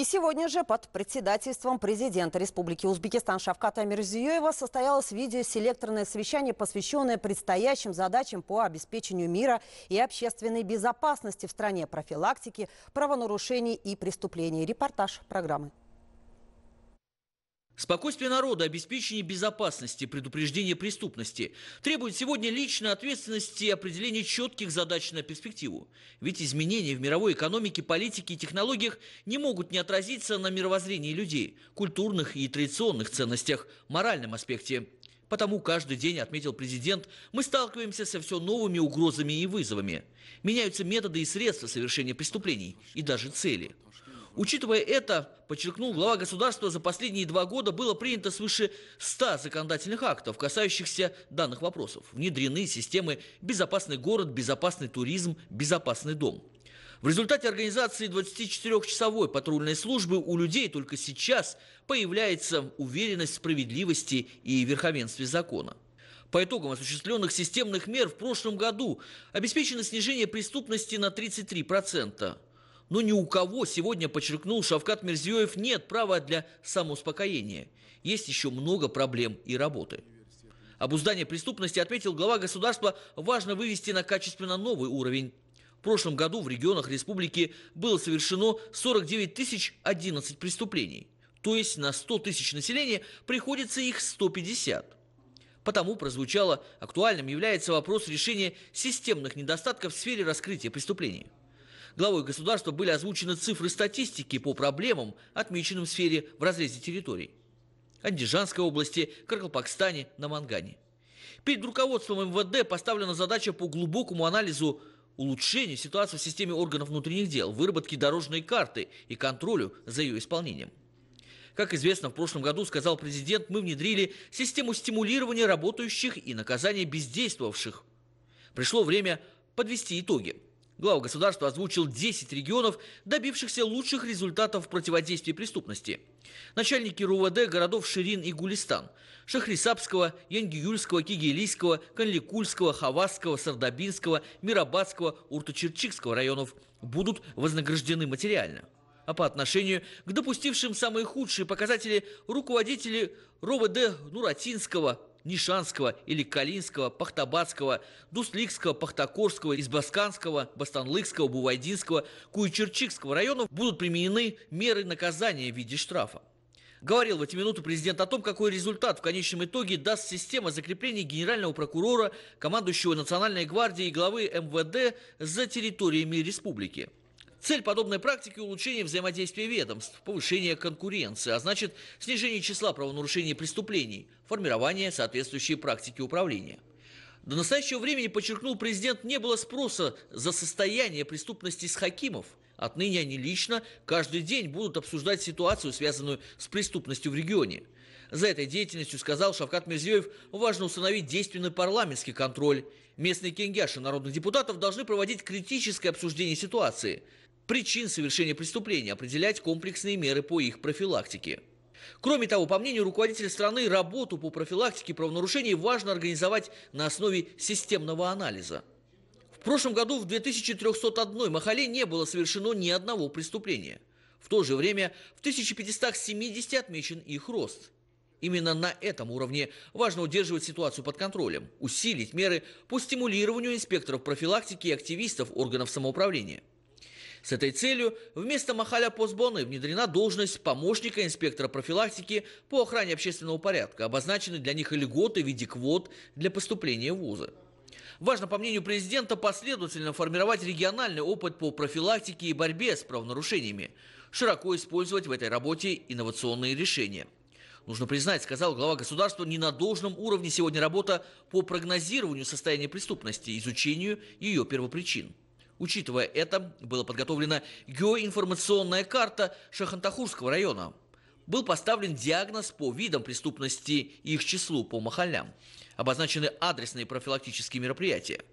И сегодня же под председательством президента Республики Узбекистан Шавката Мирзиёева состоялось видеоселекторное совещание, посвященное предстоящим задачам по обеспечению мира и общественной безопасности в стране, профилактике правонарушений и преступлений. Репортаж программы. Спокойствие народа, обеспечение безопасности, предупреждение преступности требует сегодня личной ответственности и определения четких задач на перспективу. Ведь изменения в мировой экономике, политике и технологиях не могут не отразиться на мировоззрении людей, культурных и традиционных ценностях, моральном аспекте. Потому каждый день, отметил президент, мы сталкиваемся со все новыми угрозами и вызовами. Меняются методы и средства совершения преступлений и даже цели. Учитывая это, подчеркнул глава государства, за последние два года было принято свыше 100 законодательных актов, касающихся данных вопросов. Внедрены системы «Безопасный город», «Безопасный туризм», «Безопасный дом». В результате организации 24-часовой патрульной службы у людей только сейчас появляется уверенность в справедливости и верховенстве закона. По итогам осуществленных системных мер в прошлом году обеспечено снижение преступности на 33%. Но ни у кого сегодня, подчеркнул Шавкат Мерзиёев, нет права для самоуспокоения. Есть еще много проблем и работы. Обуздание преступности, отметил глава государства, важно вывести на качественно новый уровень. В прошлом году в регионах республики было совершено 49 011 преступлений. То есть на 100 тысяч населения приходится их 150. Потому прозвучало актуальным является вопрос решения системных недостатков в сфере раскрытия преступлений главой государства были озвучены цифры статистики по проблемам, отмеченным в сфере в разрезе территорий. Андижанской области, на Мангане. Перед руководством МВД поставлена задача по глубокому анализу улучшения ситуации в системе органов внутренних дел, выработке дорожной карты и контролю за ее исполнением. Как известно, в прошлом году, сказал президент, мы внедрили систему стимулирования работающих и наказания бездействовавших. Пришло время подвести итоги. Глава государства озвучил 10 регионов, добившихся лучших результатов в противодействии преступности. Начальники РУВД городов Ширин и Гулистан, Шахрисабского, Янгиюльского, Кигелийского, Канликульского, Хавасского, Сардабинского, Мирабадского, Уртучерчикского районов будут вознаграждены материально. А по отношению к допустившим самые худшие показатели руководители РОВД Нуратинского, Нишанского или Калинского, Пахтабадского, Дусликского, Пахтакорского, Избасканского, Бастанлыкского, Бувайдинского, Куйчерчикского районов будут применены меры наказания в виде штрафа. Говорил в эти минуты президент о том, какой результат в конечном итоге даст система закрепления генерального прокурора, командующего Национальной гвардией и главы МВД за территориями республики. Цель подобной практики – улучшение взаимодействия ведомств, повышение конкуренции, а значит снижение числа правонарушений и преступлений, формирование соответствующей практики управления. До настоящего времени, подчеркнул президент, не было спроса за состояние преступности с Хакимов. Отныне они лично каждый день будут обсуждать ситуацию, связанную с преступностью в регионе. За этой деятельностью, сказал Шавкат Мирзиёев, важно установить действенный парламентский контроль. Местные кенгяши народных депутатов должны проводить критическое обсуждение ситуации – причин совершения преступления, определять комплексные меры по их профилактике. Кроме того, по мнению руководителя страны, работу по профилактике правонарушений важно организовать на основе системного анализа. В прошлом году в 2301 Махале не было совершено ни одного преступления. В то же время в 1570 отмечен их рост. Именно на этом уровне важно удерживать ситуацию под контролем, усилить меры по стимулированию инспекторов профилактики и активистов органов самоуправления. С этой целью вместо Махаля Посбоны внедрена должность помощника инспектора профилактики по охране общественного порядка, обозначены для них и льготы в виде квот для поступления в вузы. Важно, по мнению президента, последовательно формировать региональный опыт по профилактике и борьбе с правонарушениями, широко использовать в этой работе инновационные решения. Нужно признать, сказал глава государства, не на должном уровне сегодня работа по прогнозированию состояния преступности, изучению ее первопричин. Учитывая это, была подготовлена геоинформационная карта Шахантахурского района. Был поставлен диагноз по видам преступности и их числу по махалям. Обозначены адресные профилактические мероприятия.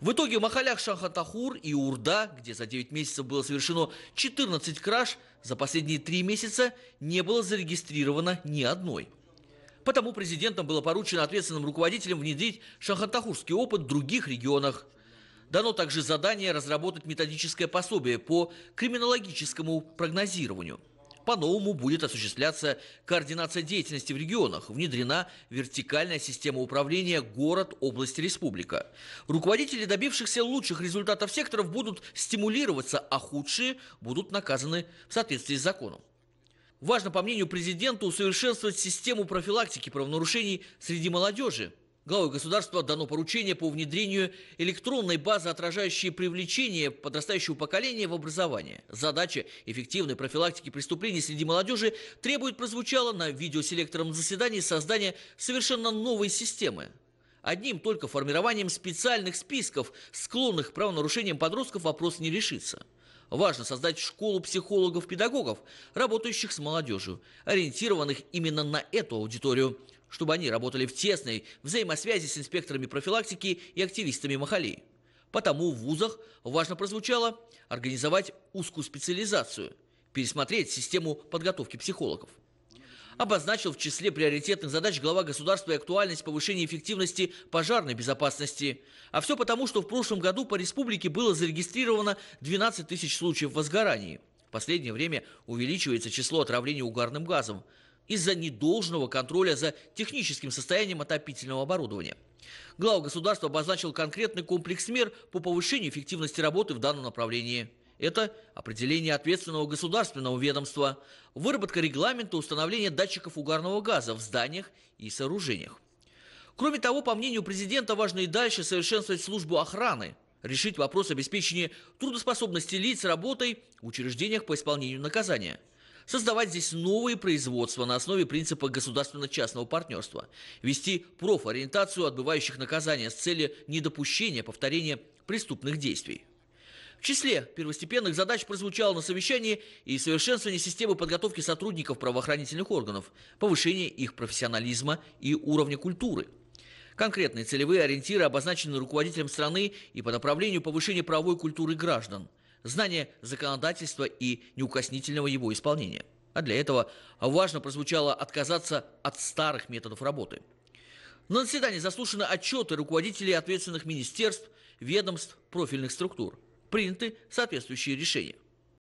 В итоге в махалях Шахантахур и Урда, где за 9 месяцев было совершено 14 краж, за последние 3 месяца не было зарегистрировано ни одной. Потому президентом было поручено ответственным руководителям внедрить шанхантахурский опыт в других регионах. Дано также задание разработать методическое пособие по криминологическому прогнозированию. По-новому будет осуществляться координация деятельности в регионах. Внедрена вертикальная система управления город, область, республика. Руководители, добившихся лучших результатов секторов, будут стимулироваться, а худшие будут наказаны в соответствии с законом. Важно, по мнению президента, усовершенствовать систему профилактики правонарушений среди молодежи. Главой государства дано поручение по внедрению электронной базы, отражающей привлечение подрастающего поколения в образование. Задача эффективной профилактики преступлений среди молодежи требует прозвучала на видеоселекторном заседании создания совершенно новой системы. Одним только формированием специальных списков, склонных к правонарушениям подростков, вопрос не решится. Важно создать школу психологов-педагогов, работающих с молодежью, ориентированных именно на эту аудиторию – чтобы они работали в тесной взаимосвязи с инспекторами профилактики и активистами Махалей. Потому в вузах важно прозвучало организовать узкую специализацию, пересмотреть систему подготовки психологов. Обозначил в числе приоритетных задач глава государства и актуальность повышения эффективности пожарной безопасности. А все потому, что в прошлом году по республике было зарегистрировано 12 тысяч случаев возгораний. В последнее время увеличивается число отравлений угарным газом из-за недолжного контроля за техническим состоянием отопительного оборудования. Глава государства обозначил конкретный комплекс мер по повышению эффективности работы в данном направлении. Это определение ответственного государственного ведомства, выработка регламента установления датчиков угарного газа в зданиях и сооружениях. Кроме того, по мнению президента, важно и дальше совершенствовать службу охраны, решить вопрос обеспечения трудоспособности лиц работой в учреждениях по исполнению наказания – создавать здесь новые производства на основе принципа государственно-частного партнерства, вести профориентацию отбывающих наказания с целью недопущения повторения преступных действий. В числе первостепенных задач прозвучало на совещании и совершенствование системы подготовки сотрудников правоохранительных органов, повышение их профессионализма и уровня культуры – Конкретные целевые ориентиры обозначены руководителем страны и по направлению повышения правовой культуры граждан – знание законодательства и неукоснительного его исполнения. А для этого важно прозвучало отказаться от старых методов работы. На заседании заслушаны отчеты руководителей ответственных министерств, ведомств, профильных структур. Приняты соответствующие решения.